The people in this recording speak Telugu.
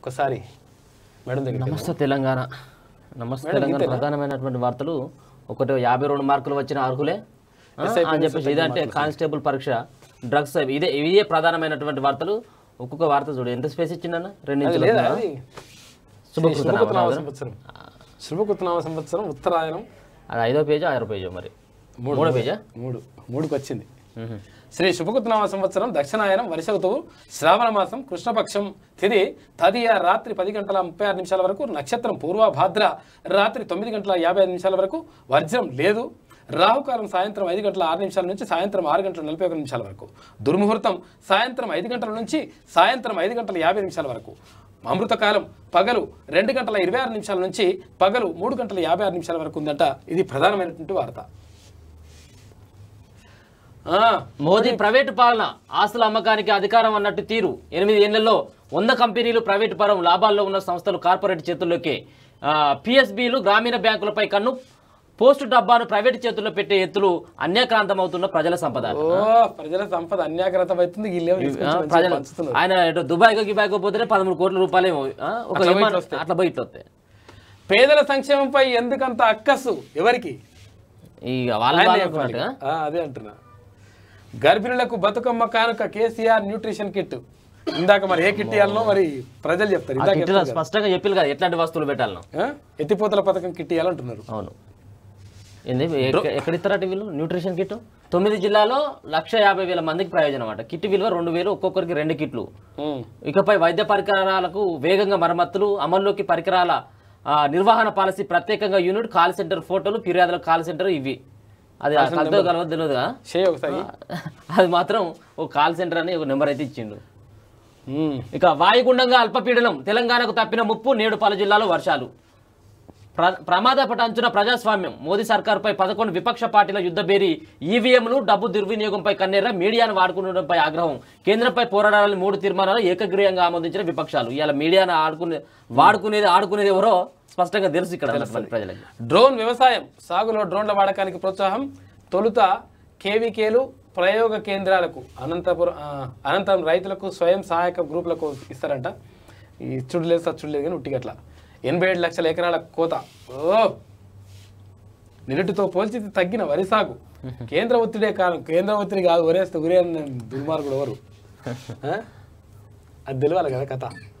ఒకసారి మేడం దగ్గర నమస్తే తెలంగాణ నమస్తే తెలంగాణ ప్రధానమైనటువంటి వార్తలు ఒకటి యాభై రెండు మార్కులు వచ్చిన అర్హులే అని చెప్పేసి ఇదంటే కానిస్టేబుల్ పరీక్ష డ్రగ్స్ ఇదే ఇవే ప్రధానమైనటువంటి వార్తలు ఒక్కొక్క వార్త చూడు ఎంత స్పేస్ ఇచ్చిందన్న రెండు శుభకృతనామ సంవత్సరం ఉత్తరాయణం అది ఐదో పేజా ఆరో పేజా మరి మూడో పేజా మూడు మూడుకు వచ్చింది శ్రీ శుభకృతనామ సంవత్సరం దక్షిణాయనం వర్ష ఋతువు శ్రావణ మాసం కృష్ణపక్షం తిది తదియ రాత్రి పది గంటల ముప్పై ఆరు నిమిషాల వరకు నక్షత్రం పూర్వభాద్ర రాత్రి తొమ్మిది గంటల యాభై ఐదు నిమిషాల వరకు వజ్రం లేదు రాహుకాలం సాయంత్రం ఐదు గంటల ఆరు నిమిషాల నుంచి సాయంత్రం ఆరు గంటల నలభై ఒక నిమిషాల వరకు దుర్ముహూర్తం సాయంత్రం ఐదు గంటల నుంచి సాయంత్రం ఐదు గంటల యాభై నిమిషాల వరకు అమృతకాలం పగలు రెండు గంటల ఇరవై ఆరు నిమిషాల నుంచి పగలు మూడు గంటల యాభై ఆరు నిమిషాల వరకు ఉందంట ఇది ప్రధానమైనటువంటి వార్త మోదీ ప్రైవేటు పాలన ఆస్తుల అమ్మకానికి అధికారం అన్నట్టు తీరు ఎనిమిది ఏళ్లలో వంద కంపెనీలు ప్రైవేటు పరం లాభాల్లో ఉన్న సంస్థలు కార్పొరేట్ చేతుల్లోకి పిఎస్బీలు గ్రామీణ బ్యాంకులపై కన్ను పోస్టు డబ్బాను ప్రైవేట్ చేతుల్లో పెట్టే ఎత్తులు అన్యాక్రాంతం అవుతున్న ప్రజల సంపద ప్రజల సంపద అన్యాక్రాంతం అవుతుంది ఆయన దుబాయ్ గిబాయ్ పోతే పదమూడు కోట్ల రూపాయలు ఒక అట్లా బయట వస్తాయి పేదల సంక్షేమంపై ఎందుకంత అక్కసు ఎవరికి అదే అంటున్నా గర్భిణులకు బతుకమ్మ కానుక కేసీఆర్ న్యూట్రిషన్ కిట్ ఇందాక మరి ఏ కిట్ ఇవ్వాలనో మరి ప్రజలు చెప్తారు స్పష్టంగా చెప్పారు ఎట్లాంటి వస్తువులు పెట్టాలను ఎత్తిపోతల పథకం కిట్ ఇవ్వాలంటున్నారు అవును ఎక్కడ ఇస్తారట వీళ్ళు న్యూట్రిషన్ కిట్ తొమ్మిది జిల్లాలో లక్ష యాభై వేల మందికి ప్రయోజనం అంట కిట్ విలువ రెండు వేలు ఒక్కొక్కరికి రెండు కిట్లు ఇకపై వైద్య పరికరాలకు వేగంగా మరమ్మతులు అమల్లోకి పరికరాల నిర్వహణ పాలసీ ప్రత్యేకంగా యూనిట్ కాల్ సెంటర్ ఫోటోలు ఫిర్యాదుల కాల్ సెంటర్ ఇవి అది కలతో కలవద్దు తెలియదుగా షే ఒకసారి అది మాత్రం ఒక కాల్ సెంటర్ అని ఒక నెంబర్ అయితే ఇచ్చిండు ఇక వాయుగుండంగా అల్పపీడనం తెలంగాణకు తప్పిన ముప్పు నేడు పలు జిల్లాలో వర్షాలు ప్రమాద అంచున ప్రజాస్వామ్యం మోదీ సర్కార్పై పదకొండు విపక్ష పార్టీల యుద్ధ బేరి ఈవీఎంలు డబ్బు దుర్వినియోగంపై కన్నెర్ర మీడియాను వాడుకుండడంపై ఆగ్రహం కేంద్రంపై పోరాడాలని మూడు తీర్మానాలు ఏకగ్రీయంగా ఆమోదించిన విపక్షాలు ఇలా మీడియాను ఆడుకునే వాడుకునేది ఆడుకునేది ఎవరో స్పష్టంగా తెలుసు ఇక్కడ ప్రజలకు డ్రోన్ వ్యవసాయం సాగులో డ్రోన్ల వాడకానికి ప్రోత్సాహం తొలుత కేవీకేలు ప్రయోగ కేంద్రాలకు అనంతపురం అనంతరం రైతులకు స్వయం సహాయక గ్రూపులకు ఇస్తారంట ఈ సార్ చుడ్లేదు కానీ ఉట్టిగట్లా ఎనభై ఏడు లక్షల ఎకరాల కోత ఓ నిన్నటితో పోల్చితే తగ్గిన వరి సాగు కేంద్ర ఒత్తిడే కారణం కేంద్ర ఒత్తిడి కాదు ఒరేస్తే ఉరే దుర్మార్గుడు ఎవరు అది తెలియాలి కదా కథ